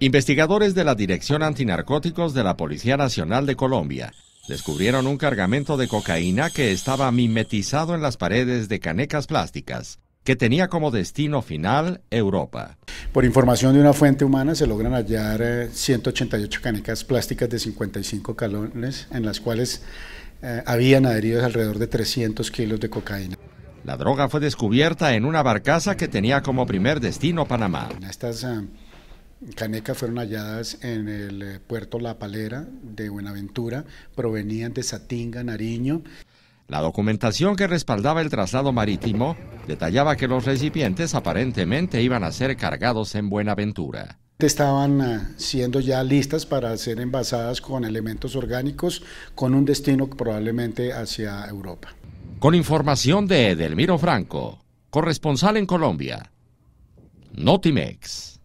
Investigadores de la Dirección Antinarcóticos de la Policía Nacional de Colombia descubrieron un cargamento de cocaína que estaba mimetizado en las paredes de canecas plásticas que tenía como destino final Europa. Por información de una fuente humana se logran hallar 188 eh, canecas plásticas de 55 calones en las cuales eh, habían adheridos alrededor de 300 kilos de cocaína. La droga fue descubierta en una barcaza que tenía como primer destino Panamá. Estas, eh, canecas fueron halladas en el eh, puerto La Palera de Buenaventura, provenían de Satinga, Nariño. La documentación que respaldaba el traslado marítimo detallaba que los recipientes aparentemente iban a ser cargados en Buenaventura estaban eh, siendo ya listas para ser envasadas con elementos orgánicos con un destino probablemente hacia Europa. Con información de Edelmiro Franco, corresponsal en Colombia, Notimex.